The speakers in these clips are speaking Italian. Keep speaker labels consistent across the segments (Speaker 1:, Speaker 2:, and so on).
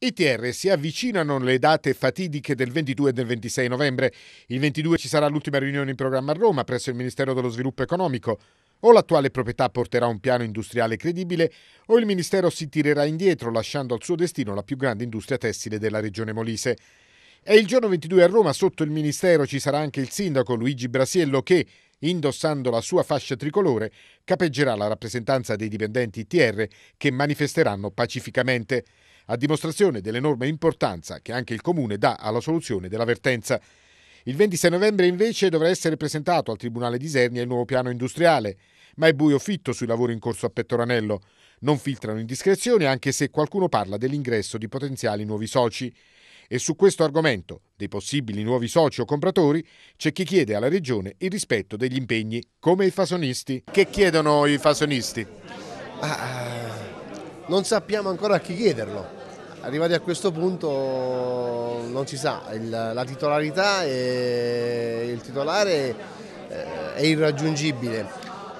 Speaker 1: ITR si avvicinano le date fatidiche del 22 e del 26 novembre. Il 22 ci sarà l'ultima riunione in programma a Roma presso il Ministero dello Sviluppo Economico. O l'attuale proprietà porterà un piano industriale credibile o il Ministero si tirerà indietro lasciando al suo destino la più grande industria tessile della regione Molise. E il giorno 22 a Roma sotto il Ministero ci sarà anche il sindaco Luigi Brasiello che, indossando la sua fascia tricolore, capeggerà la rappresentanza dei dipendenti ITR che manifesteranno pacificamente a dimostrazione dell'enorme importanza che anche il Comune dà alla soluzione della vertenza. Il 26 novembre invece dovrà essere presentato al Tribunale di Sernia il nuovo piano industriale, ma è buio fitto sui lavori in corso a Pettoranello. Non filtrano indiscrezioni anche se qualcuno parla dell'ingresso di potenziali nuovi soci. E su questo argomento, dei possibili nuovi soci o compratori, c'è chi chiede alla Regione il rispetto degli impegni, come i fasonisti. Che chiedono i fasonisti? Ah, non sappiamo ancora a
Speaker 2: chi chiederlo Arrivati a questo punto non si sa, il, la titolarità e il titolare eh, è irraggiungibile.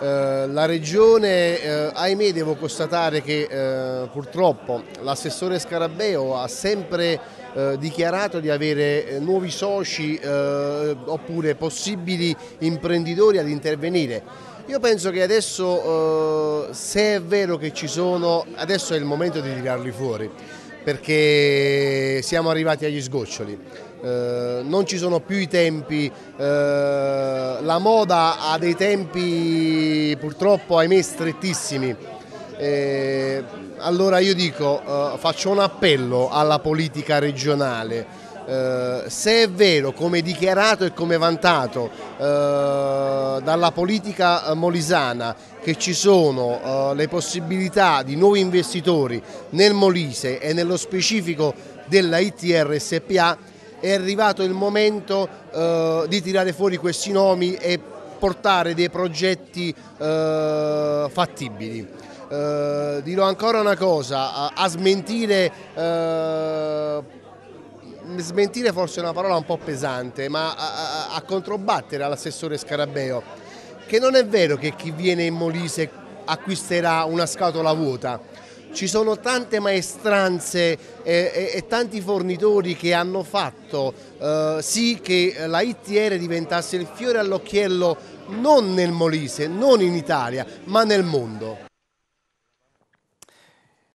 Speaker 2: Eh, la regione, eh, ahimè devo constatare che eh, purtroppo l'assessore Scarabeo ha sempre eh, dichiarato di avere eh, nuovi soci oppure possibili imprenditori ad intervenire. Io penso che adesso, eh, se è vero che ci sono, adesso è il momento di tirarli fuori perché siamo arrivati agli sgoccioli. Eh, non ci sono più i tempi, eh, la moda ha dei tempi purtroppo ahimè strettissimi. Eh, allora io dico, eh, faccio un appello alla politica regionale. Eh, se è vero, come dichiarato e come vantato, eh, dalla politica eh, molisana che ci sono eh, le possibilità di nuovi investitori nel Molise e nello specifico della ITR SPA è arrivato il momento eh, di tirare fuori questi nomi e portare dei progetti fattibili. Eh, dirò ancora una cosa, a, a smentire, eh, smentire forse è una parola un po' pesante, ma a, a, a controbattere all'assessore Scarabeo che non è vero che chi viene in Molise acquisterà una scatola vuota. Ci sono tante maestranze e, eh, e, e tanti fornitori che hanno fatto eh, sì che la ITR diventasse il fiore all'occhiello non nel Molise, non in Italia, ma nel mondo.